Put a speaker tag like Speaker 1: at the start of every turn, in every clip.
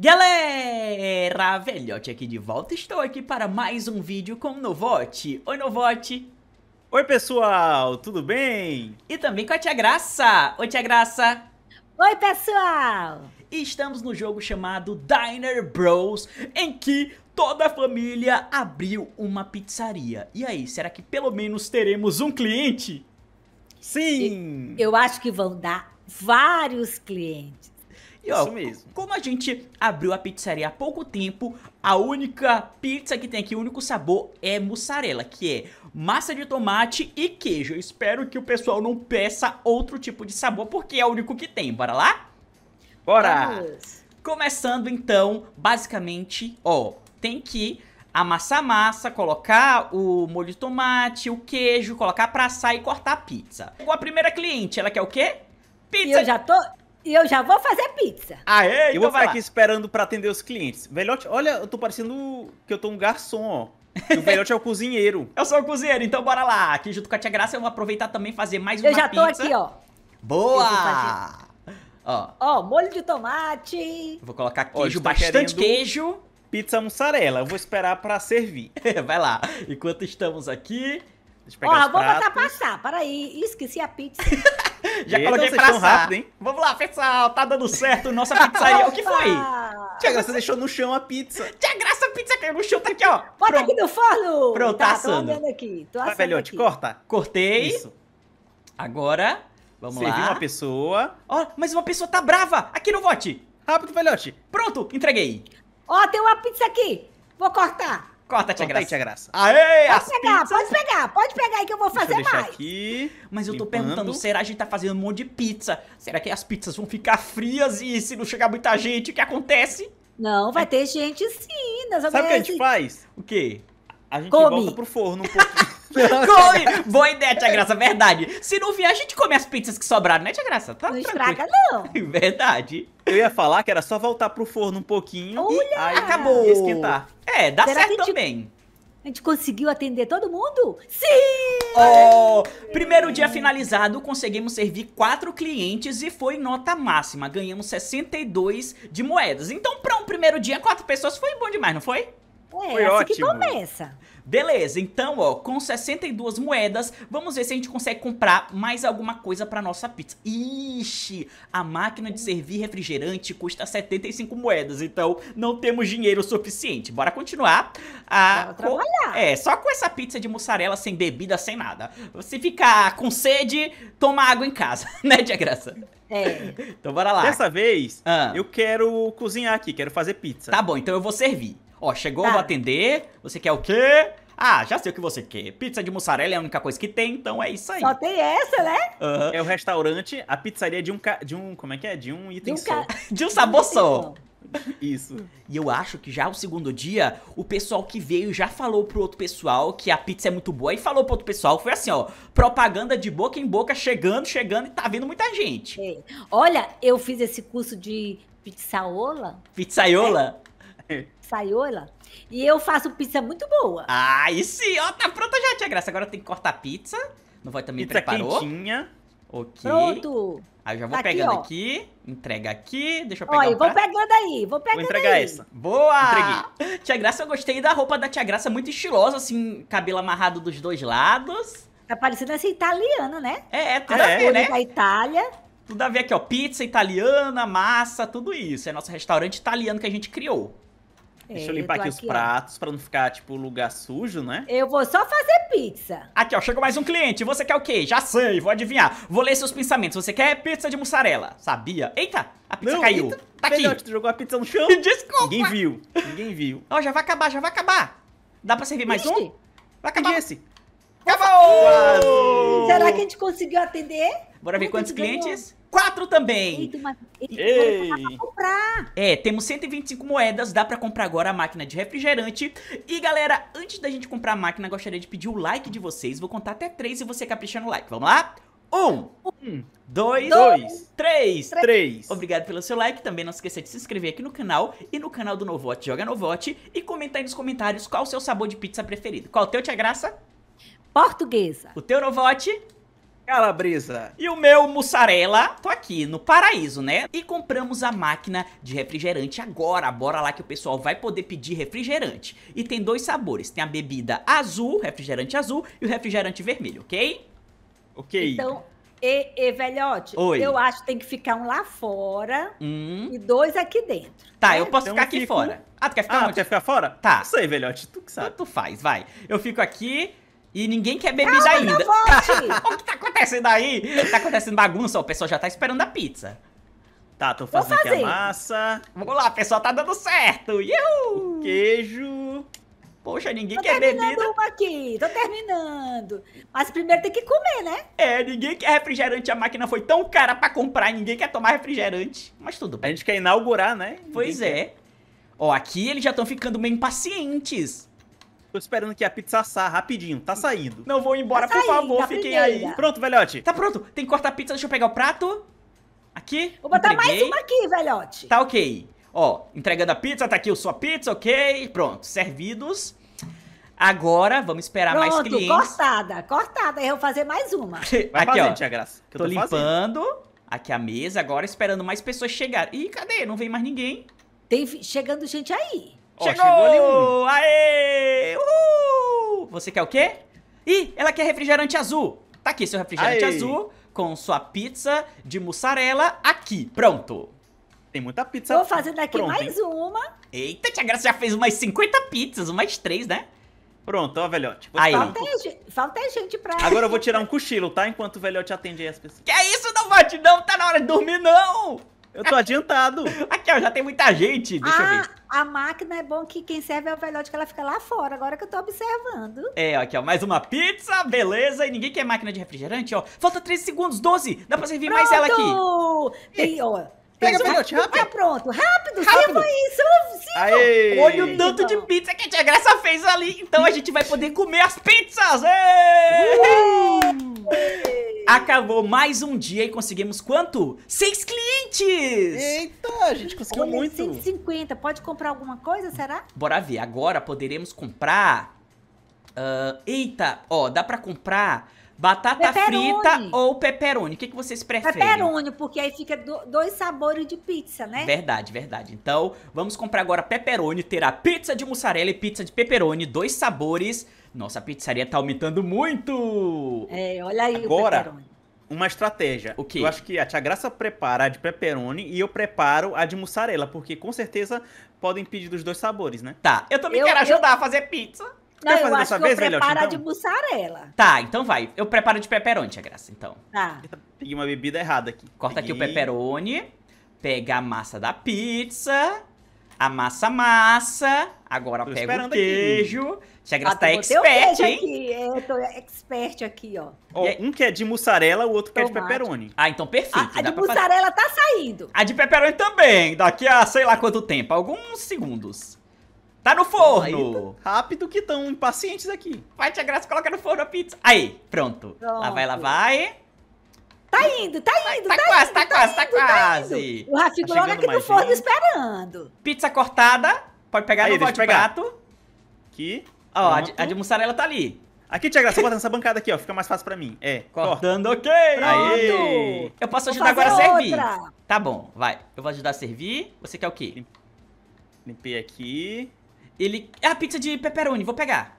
Speaker 1: Galera, velhote aqui de volta, estou aqui para mais um vídeo com o Novote. Oi Novote! Oi pessoal, tudo bem? E também com a Tia Graça. Oi Tia Graça! Oi pessoal! Estamos no jogo chamado Diner Bros, em que toda a família abriu uma pizzaria. E aí, será que pelo menos teremos um cliente? Sim! Eu acho que vão dar vários clientes. E, ó, Isso mesmo. Como a gente abriu a pizzaria há pouco tempo, a única pizza que tem aqui, o único sabor é mussarela, que é massa de tomate e queijo. Eu espero que o pessoal não peça outro tipo de sabor, porque é o único que tem. Bora lá? Bora! Vamos. Começando então, basicamente, ó, tem que amassar a massa, colocar o molho de tomate, o queijo, colocar pra assar e cortar a pizza. Com a primeira cliente, ela quer o quê? Pizza. E eu já tô e eu já vou fazer pizza. Ah, é? Eu então vou ficar aqui esperando pra atender os clientes. Velhote, olha, eu tô parecendo que eu tô um garçom, ó. E o velhote é o cozinheiro. Eu sou o cozinheiro, então bora lá. Aqui junto com a Tia Graça eu vou aproveitar também fazer mais uma pizza. Eu já tô aqui, ó. Boa! Ó.
Speaker 2: ó, molho de tomate.
Speaker 1: Vou colocar queijo, ó, bastante queijo. Pizza mussarela, eu vou esperar pra servir. vai lá. Enquanto estamos aqui... Deixa eu pegar ó, vou pratos. botar
Speaker 2: passar, peraí. Esqueci a pizza.
Speaker 1: Já Eita, coloquei pra rápido, hein? Vamos lá, pessoal, tá dando certo nossa pizzaria. o que foi? Tia Graça deixou no chão a pizza. Tia Graça, a pizza caiu no chão, tá aqui, ó. Bota Pronto. aqui no forno. Pronto, tá, tá assando. Tô
Speaker 2: aqui, tô assando tá,
Speaker 1: velhote, aqui. corta. Cortei. Isso. Agora, vamos Servi lá. Servi uma pessoa. Ó, oh, mas uma pessoa tá brava. Aqui no vote. Rápido, velhote. Pronto, entreguei.
Speaker 2: Ó, oh, tem uma pizza aqui. Vou cortar.
Speaker 1: Corta, tia Graça. Aí, tia Graça. Aê,
Speaker 2: pode pegar, pizzas. pode pegar, pode pegar
Speaker 1: aí que eu vou fazer Deixa eu mais. Aqui,
Speaker 2: Mas eu tô perguntando, será
Speaker 1: a gente tá fazendo um monte de pizza? Será que as pizzas vão ficar frias e se não chegar muita gente, o que acontece? Não, vai é. ter gente sim. Nós Sabe o que a gente faz? O quê? A gente Come. volta pro forno um pouquinho. Come! Boa ideia, Tia Graça, verdade. Se não vier, a gente come as pizzas que sobraram, né, Tia Graça? Tá não estraga, não. Verdade. Eu ia falar que era só voltar pro forno um pouquinho Olha! e aí acabou. Ia esquentar. É, dá Será certo também. A gente conseguiu atender todo mundo? Sim! Oh, primeiro dia finalizado, conseguimos servir quatro clientes e foi nota máxima. Ganhamos 62 de moedas. Então, para um primeiro dia, quatro pessoas foi bom demais, não foi? É, Foi ótimo. que começa. Beleza, então, ó, com 62 moedas, vamos ver se a gente consegue comprar mais alguma coisa pra nossa pizza. Ixi, a máquina de servir refrigerante custa 75 moedas, então não temos dinheiro suficiente. Bora continuar a... trabalhar. É, só com essa pizza de mussarela, sem bebida, sem nada. Você ficar com sede, toma água em casa, né, de graça? É. Então bora lá. Dessa vez, ah. eu quero cozinhar aqui, quero fazer pizza. Tá bom, então eu vou servir. Ó, chegou, tá. vou atender. Você quer o quê? Ah, já sei o que você quer. Pizza de mussarela é a única coisa que tem, então é isso aí. Só
Speaker 2: tem essa, né?
Speaker 1: Uhum. É o restaurante, a pizzaria de um ca... de um, como é que é? De um item de um só. de um sabor só. Isso. E eu acho que já o segundo dia, o pessoal que veio já falou pro outro pessoal que a pizza é muito boa e falou pro outro pessoal. Foi assim, ó, propaganda de boca em boca, chegando, chegando e tá vindo muita gente.
Speaker 2: É. Olha, eu fiz esse curso de pizzaola.
Speaker 1: Pizzaiola? É
Speaker 2: saiola. E eu faço pizza muito boa.
Speaker 1: Ah, e sim, ó, tá pronta já, tia Graça. Agora tem que cortar a pizza. Não vai também pizza preparou. Quentinha. Ok. Pronto. Aí eu já vou tá pegando aqui, aqui, entrega aqui, deixa eu pegar Olha, um vou pegando aí, vou pegando vou entregar aí. essa. Boa! Entreguei. Tia Graça, eu gostei da roupa da Tia Graça, muito estilosa, assim, cabelo amarrado dos dois lados. Tá parecendo essa italiana, né? É, é tudo é, né? da Itália. Tudo a ver aqui, ó, pizza italiana, massa, tudo isso. É nosso restaurante italiano que a gente criou.
Speaker 2: Deixa eu é, limpar eu aqui, aqui, os pratos
Speaker 1: para não ficar, tipo, lugar sujo, né?
Speaker 2: Eu vou só fazer pizza.
Speaker 1: Aqui, ó, chegou mais um cliente. Você quer o quê? Já sei, vou adivinhar. Vou ler seus pensamentos. Você quer pizza de mussarela? Sabia? Eita, a pizza não, caiu. Eita. Tá Melhor, aqui. tu jogou a pizza no chão. Desculpa. Ninguém viu. Ninguém viu. Ó, já vai acabar, já vai acabar. Dá pra servir mais Vixe. um? Vai acabar. esse.
Speaker 2: Acabou! Será que a gente conseguiu atender?
Speaker 1: Bora ver quantos clientes? Quatro também. Eita, mas... Ei. É, temos 125 moedas, dá pra comprar agora a máquina de refrigerante. E galera, antes da gente comprar a máquina, gostaria de pedir o like de vocês. Vou contar até três e você capricha no like. Vamos lá? Um, dois, três, três, Obrigado pelo seu like. Também não esqueça de se inscrever aqui no canal e no canal do Novote Joga Novote. E comentar aí nos comentários qual o seu sabor de pizza preferido. Qual o teu, Tia Graça? Portuguesa. O teu Novote? Calabresa. E o meu mussarela, tô aqui no paraíso, né? E compramos a máquina de refrigerante agora. Bora lá que o pessoal vai poder pedir refrigerante. E tem dois sabores, tem a bebida azul, refrigerante azul, e o refrigerante vermelho, ok? Ok. Então,
Speaker 2: e, e velhote, Oi. eu acho que tem que ficar um lá fora
Speaker 1: hum. e
Speaker 2: dois aqui dentro.
Speaker 1: Tá, né? eu posso então ficar aqui fico... fora. Ah, tu quer ficar, ah, tu quer ficar fora? Tá. Isso aí, velhote, tu que sabe. Tu, tu faz, vai. Eu fico aqui... E ninguém quer bebida Calma, ainda. o que tá acontecendo aí? Tá acontecendo bagunça, o pessoal já tá esperando a pizza. Tá, tô fazendo aqui a massa. Vamos lá, pessoal, tá dando certo. Queijo. Poxa, ninguém tô quer bebida. Tô terminando uma aqui, tô terminando. Mas primeiro tem que comer, né? É, ninguém quer refrigerante. A máquina foi tão cara pra comprar, ninguém quer tomar refrigerante. Mas tudo bem. A gente quer inaugurar, né? Pois ninguém é. Quer. Ó, aqui eles já estão ficando meio impacientes. Tô esperando que a pizza assar rapidinho. Tá saindo. Não vou embora, tá por saindo, favor, fiquem aí. Pronto, velhote. Tá pronto. Tem que cortar a pizza. Deixa eu pegar o prato. Aqui. Vou botar entreguei. mais uma
Speaker 2: aqui, velhote.
Speaker 1: Tá ok. Ó, entregando a pizza. Tá aqui a sua pizza, ok. Pronto, servidos. Agora, vamos esperar pronto, mais clientes.
Speaker 2: cortada, cortada. Eu vou fazer mais uma. Vai aqui, fazer, ó.
Speaker 1: Tia Graça, tô, tô limpando aqui a mesa. Agora, esperando mais pessoas chegarem. Ih, cadê? Não vem mais ninguém. Tem chegando gente aí. Ó, chegou! ali um. Aê! Uhul! Você quer o quê? Ih, ela quer refrigerante azul. Tá aqui seu refrigerante Aê. azul com sua pizza de mussarela aqui. Pronto. Tem muita pizza. Vou fazer daqui mais hein? uma. Eita, Tia Graça já fez umas 50 pizzas, umas 3, né? Pronto, ó, velhote. Aí. Falta,
Speaker 2: um... falta gente pra... Agora eu
Speaker 1: vou tirar um cochilo, tá? Enquanto o velhote atende aí as pessoas.
Speaker 2: Que é isso, não, bate
Speaker 1: Não, tá na hora de dormir, não! Eu tô adiantado. Aqui, ó, já tem muita gente. Deixa ah, eu ver.
Speaker 2: A máquina é bom que quem serve é o velhote que ela fica lá fora, agora que eu tô observando. É,
Speaker 1: aqui, ó, mais uma pizza, beleza. E ninguém quer máquina de refrigerante, ó. Falta 13 segundos, 12. Dá pra servir Pronto! mais ela aqui. Tem, ó. Pega o velhote, rápido. Tá pronto, rápido, rápido. sirva isso, sirva. Aê. Olha o tanto de pizza que a Tia Graça fez ali. Então a gente vai poder comer as pizzas. Ei! acabou mais um dia e conseguimos quanto? Seis clientes!
Speaker 2: Eita, a gente conseguiu Olha, muito. 150, pode comprar alguma coisa, será?
Speaker 1: Bora ver, agora poderemos comprar... Uh, eita, ó, dá pra comprar Batata frita ou pepperoni? O que, que vocês preferem? Pepperoni,
Speaker 2: porque aí fica do, dois sabores de pizza, né?
Speaker 1: Verdade, verdade. Então, vamos comprar agora pepperoni. Terá pizza de mussarela e pizza de pepperoni, dois sabores. Nossa, a pizzaria tá aumentando muito!
Speaker 2: É, olha aí agora, o
Speaker 1: pepperoni uma estratégia. O quê? Eu acho que a Tia Graça prepara a de pepperoni e eu preparo a de mussarela, porque com certeza podem pedir dos dois sabores, né? Tá. Eu também eu, quero ajudar eu... a fazer pizza. Não, eu acho que vez, eu preparo então? de
Speaker 2: mussarela.
Speaker 1: Tá, então vai. Eu preparo de pepperoni, Tia Graça, então. Tá. Peguei uma bebida errada aqui. Corta Peguei. aqui o pepperoni. Pega a massa da pizza. A massa massa. Agora tô pega o queijo. Aqui. Tia Graça ah, tá expert, hein?
Speaker 2: Aqui. Eu é, tô expert aqui, ó.
Speaker 1: um que é de mussarela, o outro que é de pepperoni. Ah, então perfeito. A, a de mussarela fazer. tá saindo. A de pepperoni também. Daqui a sei lá quanto tempo. Alguns segundos. Tá no forno! rápido que estão impacientes aqui. Vai, Tia Graça, coloca no forno a pizza. Aí, pronto. pronto. Lá vai, lá vai. Tá indo, tá indo, tá, tá, tá quase, indo, tá, tá, quase, tá, indo, tá quase. Tá o Rafi tá aqui no forno gente. esperando. Pizza cortada. Pode pegar Aí, no pote prato. Aqui. Ó, a de, a de, mussarela tá ali. Aqui, Tia Graça, bota nessa bancada aqui, ó. Fica mais fácil pra mim. É, Cortando, ok. aí Eu posso ajudar agora a servir. Tá bom, vai. Eu vou ajudar a servir. Você quer o quê? Limpei aqui. Ele... É a pizza de pepperoni, vou pegar.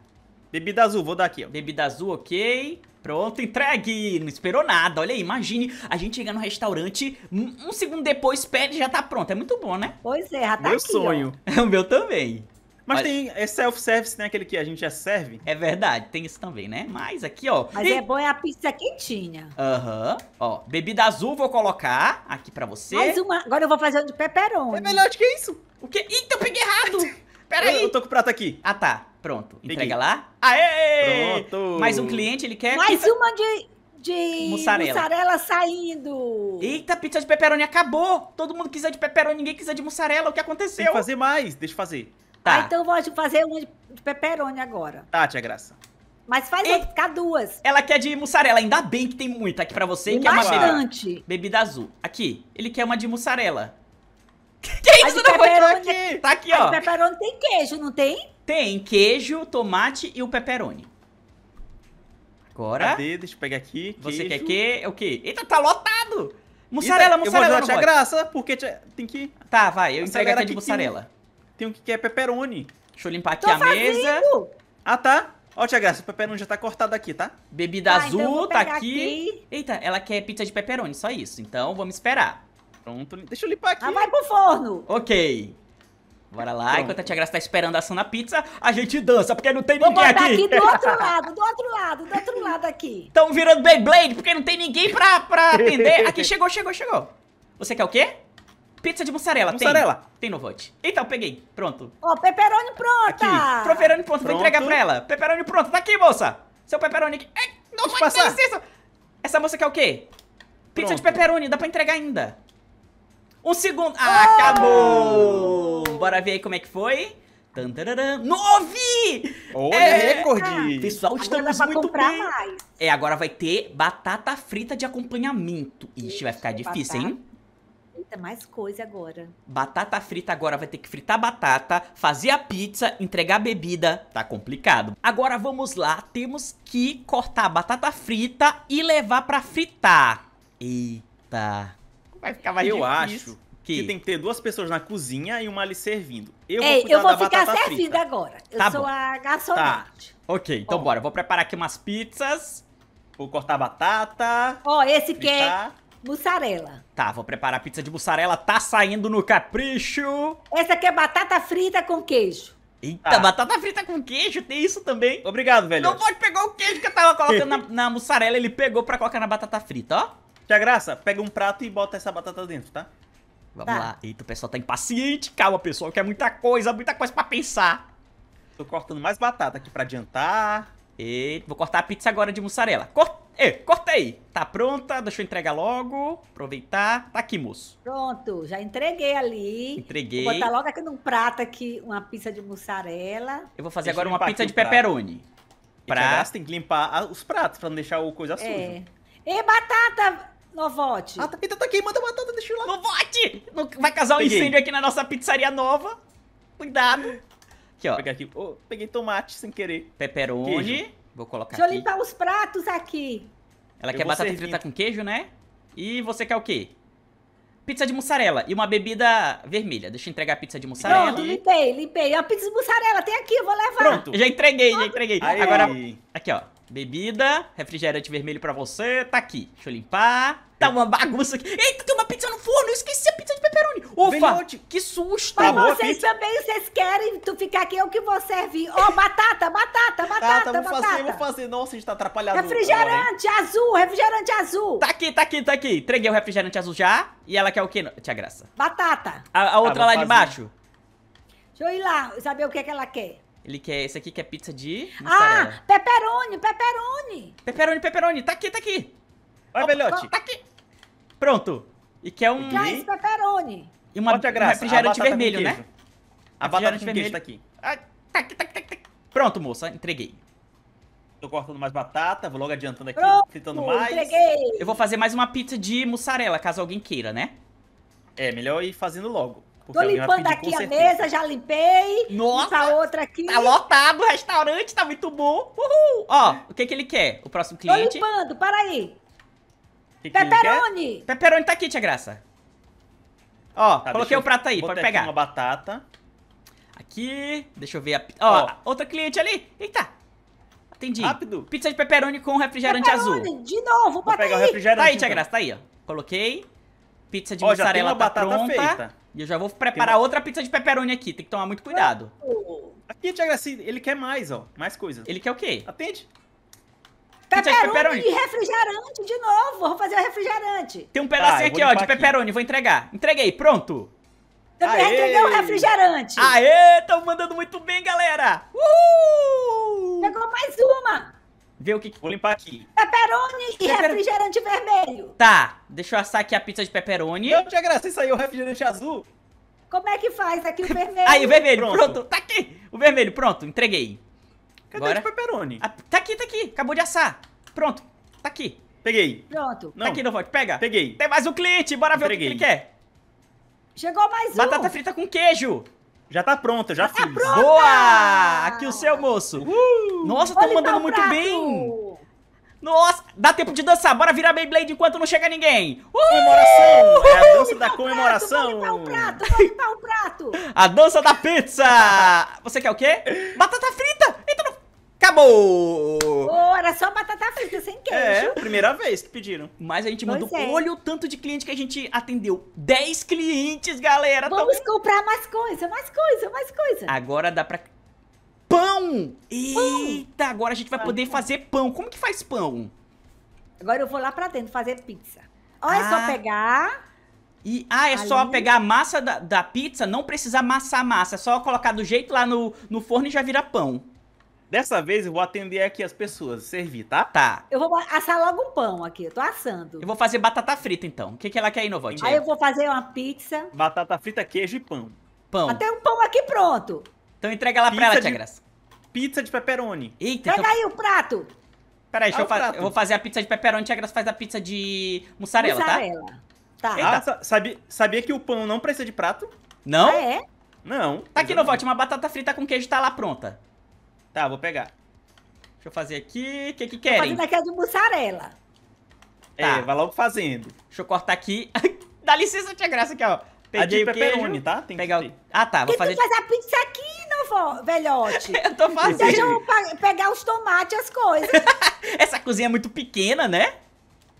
Speaker 1: Bebida azul, vou dar aqui, ó. Bebida azul, ok. Pronto, entregue. Não esperou nada. Olha aí, imagine a gente chegar no restaurante, um segundo depois pede e já tá pronto. É muito bom, né? Pois é, já tá Meu aqui, sonho. É o meu também. Mas Olha. tem é self-service, tem né? aquele que a gente já serve. É verdade, tem isso também, né? Mas aqui, ó. Mas e... é bom
Speaker 2: é a pizza quentinha.
Speaker 1: Aham. Uhum. Ó, bebida azul vou colocar aqui pra você. Mais
Speaker 2: uma. Agora eu vou fazer um de pepperoni. É melhor do que isso. O que?
Speaker 1: eu tô com o prato aqui. Ah, tá. Pronto. Entrega Peguei. lá. Aê! Pronto. Mais um cliente, ele quer... Mais pizza... uma de... De mussarela. mussarela saindo. Eita, pizza de pepperoni acabou. Todo mundo quiser de pepperoni, ninguém quiser de mussarela. O que aconteceu? Tem que fazer mais. Deixa eu fazer. Tá. Ah, então vou fazer uma de pepperoni agora. Tá, tia Graça. Mas faz e... ficar duas. Ela quer de mussarela. Ainda bem que tem muita aqui pra você. Tem que bastante. É uma bebida azul. Aqui, ele quer uma de mussarela. Que isso, não foi aqui? Tá aqui, ó. O pepperoni tem queijo, não tem? Tem queijo, tomate e o pepperoni. Agora. Cadê? Deixa eu pegar aqui. Queijo. Você quer que? É o quê? Eita, tá lotado! Mussarela, Eita, mussarela, eu vou graça, porque tia... tem que. Tá, vai, eu entrego aqui de mussarela. Tem, o um que é pepperoni. Deixa eu limpar aqui Tô a fazendo. mesa. Ah, tá. Ó, Tia Graça, o pepperoni já tá cortado aqui, tá? Bebida ah, azul então tá aqui. aqui. Eita, ela quer pizza de pepperoni, só isso. Então, vamos esperar. Pronto. Deixa eu limpar aqui. Ah, vai pro forno. Ok. Bora lá, Pronto. enquanto a Tia Graça tá esperando a ação na pizza, a gente dança, porque não tem Vou ninguém aqui. aqui do outro lado, do outro lado, do outro lado aqui. Tão virando Beyblade, porque não tem ninguém pra, pra atender. Aqui, chegou, chegou, chegou. Você quer o quê? Pizza de mussarela, mussarela. tem. Tem no vote. Então, peguei. Pronto.
Speaker 2: Ó, oh, pepperoni pronta. Aqui. Pepperoni
Speaker 1: pronto, vou entregar pra ela. Pepperoni pronto, tá aqui, moça. Seu pepperoni aqui. Ei, não Deixa vai passar. ter licença. Essa moça quer o quê? Pizza pronto. de pepperoni, dá pra entregar ainda. Um segundo. Ah, oh! acabou! Bora ver aí como é que foi. Nove! Olha, é, recorde! Pessoal, estamos muito bem. Mais. É, agora vai ter batata frita de acompanhamento. Ixi, Ixi vai ficar difícil, batata. hein?
Speaker 2: Eita, mais coisa agora.
Speaker 1: Batata frita agora vai ter que fritar batata, fazer a pizza, entregar a bebida. Tá complicado. Agora vamos lá, temos que cortar a batata frita e levar pra fritar. Eita. Vai ficar mais eu difícil. Eu acho que... que... tem que ter duas pessoas na cozinha e uma ali servindo. Eu Ei, é, vou, eu vou ficar servindo frita.
Speaker 2: agora. Eu tá sou bom. a garçonete.
Speaker 1: Tá. Ok, então bora. Vou preparar aqui umas pizzas. Vou cortar batata.
Speaker 2: Ó, esse fritar. que é
Speaker 1: mussarela. Tá, vou preparar a pizza de mussarela. Tá saindo no capricho. Essa aqui é batata frita com queijo. Eita, ah. batata frita com queijo, tem isso também. Obrigado, velho. Não pode pegar o queijo que eu tava colocando na, na mussarela, ele pegou pra colocar na batata frita, ó. Tia Graça, pega um prato e bota essa batata dentro, tá? Vamos tá. lá. Eita, o pessoal tá impaciente. Calma, pessoal, que é muita coisa, muita coisa pra pensar. Tô cortando mais batata aqui pra adiantar. Eita, vou cortar a pizza agora de mussarela. cortei. Tá pronta, deixa eu entregar logo. Aproveitar. Tá aqui, moço.
Speaker 2: Pronto, já entreguei ali.
Speaker 1: Entreguei. Vou botar
Speaker 2: logo aqui num prato aqui uma pizza de mussarela.
Speaker 1: Eu vou fazer deixa agora uma pizza de pepperoni. Pra... Tem que limpar os pratos pra não deixar o coisa é. sujo. batata, Novote. Ah, tá, então tá queimando a batata, deixa eu lá. Novote! Vai casar um incêndio aqui na nossa pizzaria nova. Cuidado. Aqui, ó. Peguei, aqui. Oh, peguei tomate sem querer. Pepperoni. Vou colocar deixa aqui. Deixa eu
Speaker 2: limpar os pratos aqui.
Speaker 1: Ela eu quer batata frita com queijo, né? E você quer o quê? Pizza de mussarela e uma bebida vermelha. Deixa eu entregar a pizza de mussarela. Pronto,
Speaker 2: limpei, limpei. A pizza de mussarela tem aqui, eu vou levar. Pronto.
Speaker 1: Já entreguei, já entreguei. Aí. Agora, aqui, ó. Bebida, refrigerante vermelho pra você, tá aqui. Deixa eu limpar. Tá uma bagunça aqui. Eita, tem uma pizza no forno, eu esqueci a pizza de pepperoni. Ufa, Velhote. que susto. Tá Mas vocês pizza.
Speaker 2: também, vocês querem tu ficar aqui, eu que vou servir. Ó, oh, batata, batata, batata, tá, tá, batata. Fazer, vou
Speaker 1: fazer, nossa, a gente tá atrapalhado. Refrigerante agora, azul, refrigerante azul. Tá aqui, tá aqui, tá aqui. Entreguei o refrigerante azul já. E ela quer o quê? Tia Graça. Batata. A, a tá, outra lá fazer. de baixo.
Speaker 2: Deixa eu ir lá, saber o que, é que ela quer.
Speaker 1: Ele quer esse aqui que é pizza de ah, mussarela.
Speaker 2: Ah, pepperoni, pepperoni.
Speaker 1: Pepperoni, pepperoni. Tá aqui, tá aqui. Olha, velhote. Tá aqui. Pronto. E quer um... Traz
Speaker 2: pepperoni.
Speaker 1: E uma, um refrigerante vermelho, né? A batata de né? vermelho. tá aqui. Ah, tá aqui, tá aqui, tá aqui. Tá Pronto, moça. Entreguei. Tô cortando mais batata, vou logo adiantando aqui, Pronto, fritando mais. Entreguei. Eu vou fazer mais uma pizza de mussarela, caso alguém queira, né? É, melhor ir fazendo logo. Tô limpando aqui a mesa, já
Speaker 2: limpei. Nossa! outra aqui. Tá lotado o restaurante, tá muito bom. Uhul!
Speaker 1: Ó, o que que ele quer? O próximo cliente. Tô limpando, para aí. Que Pepperoni! Pepperoni tá aqui, tia Graça. Ó, tá, coloquei o prato aí, pode pegar. uma batata. Aqui, deixa eu ver a... Ó, outra cliente ali. Eita! Atendi. Rápido. Pizza de pepperoni com refrigerante pepperoni, azul. de novo, vou pegar aí. o refrigerante. Tá aí, tia então. Graça, tá aí, ó. Coloquei pizza de Ó, mussarela tá pronta. Feita. E eu já vou preparar uma... outra pizza de pepperoni aqui. Tem que tomar muito cuidado. Aqui, Thiago, assim, ele quer mais, ó. Mais coisas. Ele quer o quê? Atende. Pepperoni e
Speaker 2: refrigerante de novo. Vou fazer o refrigerante.
Speaker 1: Tem um pedacinho tá, aqui, ó, de pepperoni. Vou entregar. Entreguei, pronto. Também Aê. o um refrigerante. Aê, estão mandando muito bem, galera. Uhul! Pegou mais uma ver o que, Vou limpar aqui.
Speaker 2: Pepperoni e refrigerante vermelho.
Speaker 1: Tá, deixa eu assar aqui a pizza de pepperoni. Eu tinha graça isso aí, o refrigerante azul.
Speaker 2: Como é que faz aqui o vermelho? aí, o vermelho, pronto. pronto.
Speaker 1: Tá aqui. O vermelho, pronto, entreguei. Cadê Agora? o pepperoni? Ah, tá aqui, tá aqui. Acabou de assar. Pronto, tá aqui. Peguei. Pronto. Não. Tá aqui, volte, pega. Peguei. Tem mais um cliente, bora ver o que, ele quer. Chegou mais um. Batata frita com queijo. Já tá pronta, já, já tá fiz. Tá Boa! Aqui o seu, moço. Uh! Nossa, estão mandando muito prato. bem. Nossa, dá tempo de dançar. Bora virar Beyblade enquanto não chega ninguém. Uh! Comemoração! É a dança da comemoração. Prato, vou limpar o prato, vou limpar o prato. a dança da pizza. Você quer o quê? Batata frita acabou! Oh, era só batata frita sem queijo. É, primeira vez que pediram. Mas a gente pois mandou. É. Olha o tanto de cliente que a gente atendeu. 10 clientes, galera. Vamos comprar mais coisa, mais coisa, mais coisa. Agora dá pra. Pão! Eita, pão. agora a gente vai poder fazer pão. Como que faz pão?
Speaker 2: Agora eu vou lá pra dentro fazer pizza.
Speaker 1: Ah. é só ah. pegar. E, ah, é Ali. só pegar a massa da, da, pizza, não precisa amassar a massa, é só colocar do jeito lá no, no forno e já vira pão. Dessa vez eu vou atender aqui as pessoas, servir, tá? Tá.
Speaker 2: Eu vou assar logo um pão aqui, eu tô assando.
Speaker 1: Eu vou fazer batata frita então. O que, que ela quer inovante? Aí eu
Speaker 2: vou fazer uma pizza.
Speaker 1: Batata frita, queijo e pão. Pão. Até um pão aqui pronto. Então entrega lá pra ela, de... Tia Graça. Pizza de pepperoni. Eita. Pega então- aí o prato. Peraí, deixa eu, fa... eu vou fazer a pizza de pepperoni, Tia Graça faz a pizza de mussarela, mussarela. tá? Mussarela. Tá. Ah, sabia que o pão não precisa de prato? Não? Ah, é? Não. Tá aqui no vote, uma batata frita com queijo tá lá pronta. Tá, vou pegar. Deixa eu fazer aqui. O que que querem? fazendo aqui a de mussarela. É, tá. vai logo fazendo. Deixa eu cortar aqui. Dá licença, tia Graça, aqui, ó. Peguei de o tá? Tem pegar que o... Ah, tá. Vou fazer fazer... tu fazer a
Speaker 2: pizza aqui, não, velhote? eu tô então fazendo. Deixa eu pegar os tomates as coisas.
Speaker 1: Essa cozinha é muito pequena, né?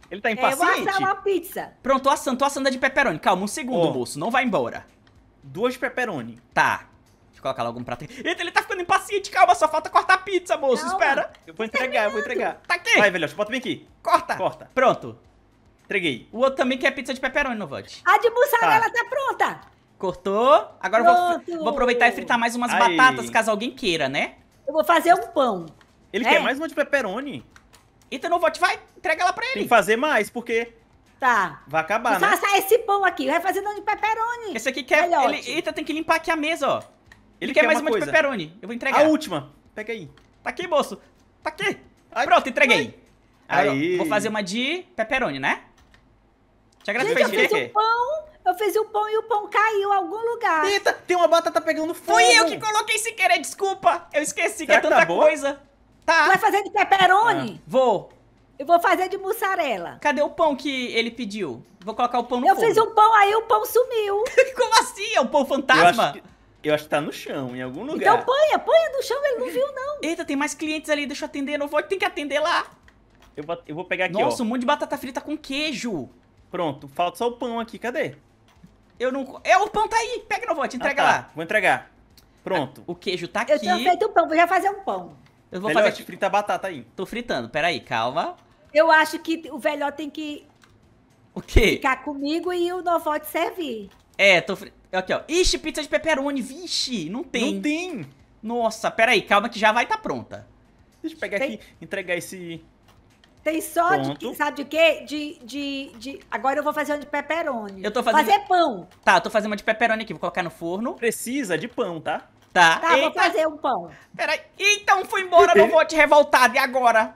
Speaker 1: Ele tá impaciente. É, eu vou assar uma pizza. Pronto, tô assando. Tô assando a de pepperoni. Calma, um segundo, oh. moço. Não vai embora. Duas de pepperoni. Tá. Deixa eu colocar logo um prato aqui. Eita, ele tá ficando impaciente. Calma, só falta cortar a pizza, moço. Calma. Espera. Eu vou entregar, eu vou tá entregar. Tá aqui. Vai, velho, bota bem aqui. Corta. Corta. Pronto. Entreguei. O outro também quer pizza de pepperoni, Novante. A de mussarela tá, tá pronta. Cortou. Agora Pronto. eu vou, vou, aproveitar e fritar mais umas Aí. batatas, caso alguém queira, né? Eu vou fazer um pão. Ele é. quer mais uma de pepperoni. Então, Novante, vai. Entrega ela pra ele. Tem que fazer mais, porque... Tá. Vai acabar, Só né? Só
Speaker 2: esse pão aqui. Vai fazer um de pepperoni.
Speaker 1: Esse aqui quer... Velhote. Ele... Eita, tem que limpar aqui a mesa, ó. Ele, quer, quer mais uma, uma de pepperoni. Eu vou entregar. A última. Pega aí. Tá aqui, moço. Tá aqui. Ai, Pronto, entreguei. Aí. Vou fazer uma de pepperoni, né? Te agradeço. Gente, eu fiz o
Speaker 2: pão, eu fiz o pão e o pão caiu em algum lugar. Eita, tem uma batata pegando fogo. Fui eu que coloquei
Speaker 1: sem querer, desculpa. Eu esqueci é Será que é tanta tá coisa. Tá. Tu vai fazer de pepperoni? Ah. Vou. Eu vou fazer de mussarela. Cadê o pão que ele pediu? Vou colocar o pão no Eu fogo. fiz um pão aí, o pão sumiu. Como assim? É um pão fantasma? Eu acho que tá no chão, em algum lugar. Então apanha, apanha no chão, ele não viu, não. Eita, tem mais clientes ali, deixa eu atender, não vou, tem que atender lá. Eu vou, eu vou pegar aqui, Nossa, ó. Nossa, um monte de batata frita com queijo. Pronto, falta só o pão aqui, cadê? Eu não... É, o pão tá aí, pega, Novote, entrega ah, tá. lá. Vou entregar. Pronto. O queijo tá aqui. Eu tenho feito um pão, vou já fazer um pão. Eu vou velhote, fazer... Aqui. frita a batata aí. Tô fritando, peraí, calma.
Speaker 2: Eu acho que o velhote tem que... O quê? Ficar comigo e o Novote servir.
Speaker 1: É, tô fritando. É aqui, ó. Ixi, pizza de pepperoni. Vixe, não tem. Não tem. Nossa, pera aí. Calma que já vai estar tá pronta. Deixa eu pegar tem... aqui, entregar esse...
Speaker 2: Tem só Pronto. de, sabe de quê? De, de, de... Agora eu vou fazer uma de pepperoni. Eu tô fazendo... Fazer
Speaker 1: pão. Tá, eu tô fazendo uma de pepperoni aqui. Vou colocar no forno. Precisa de pão, tá? Tá. Tá, Eita. vou fazer um pão. Peraí. Então, fui embora, não vou te revoltar. E agora?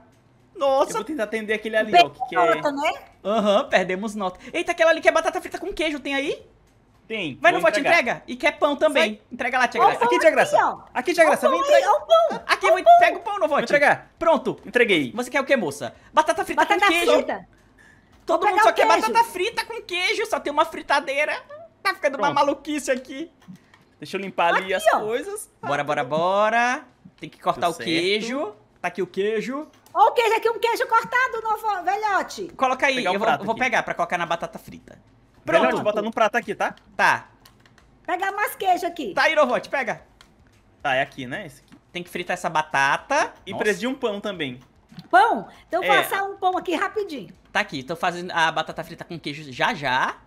Speaker 1: Nossa. Eu vou tentar atender aquele ali, ó. Que é. nota, é... né? Aham, uhum, perdemos nota. Eita, aquela ali que é batata frita com queijo, tem aí? Tem. Vai no te entrega. E quer pão também. Sai. Entrega lá, tia Graça. Aqui, tia Graça. Aqui, aqui tia Graça. Vem entrega. Aí, pão. Aqui, vou... pão. pega o pão no vote. Entregar. Pronto. Entreguei. Você quer o que, moça? Batata frita batata com queijo. Frita. Todo mundo só quer batata frita com queijo. Só tem uma fritadeira. Tá ficando Pronto. uma maluquice aqui. Deixa eu limpar ali aqui, as ó. coisas. Bora, bora, bora. Tem que cortar o certo. queijo. Tá aqui o queijo.
Speaker 2: Olha o queijo aqui, um queijo cortado, novo velhote.
Speaker 1: Coloca aí, eu vou, vou pegar pra colocar na batata frita. Pronto. Melhor te bota num prato aqui, tá? Tá. Pega mais queijo aqui. Tá, Irovote, pega. Tá, é aqui, né? Esse aqui. Tem que fritar essa batata Nossa. e de um pão também. Pão? Então é. vou assar
Speaker 2: um pão aqui rapidinho.
Speaker 1: Tá aqui, tô fazendo a batata frita com queijo já já.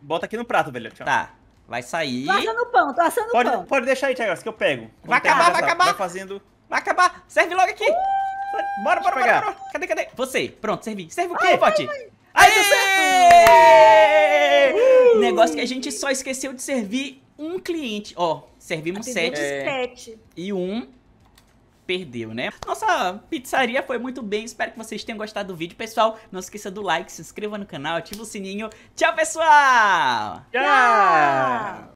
Speaker 1: Bota aqui no prato, velho. Tchau. Tá. Vai sair. Tô assando o pão, tô assando pode, pão. Pode deixar aí, Thiago, que eu pego. Vai Vamos acabar, vai acabar. Vai fazendo... Vai acabar. Serve logo aqui. Uh! Bora, bora, bora, bora, Cadê, cadê? Você. Pronto, servi. Serve o quê, Pote? Aí deu certo! Negócio que a gente só esqueceu de servir um cliente. Ó, servimos sete. sete. E um perdeu, né? Nossa pizzaria foi muito bem. Espero que vocês tenham gostado do vídeo. Pessoal, não esqueça do like, se inscreva no canal, ativa o sininho. Tchau, pessoal!
Speaker 2: Tchau!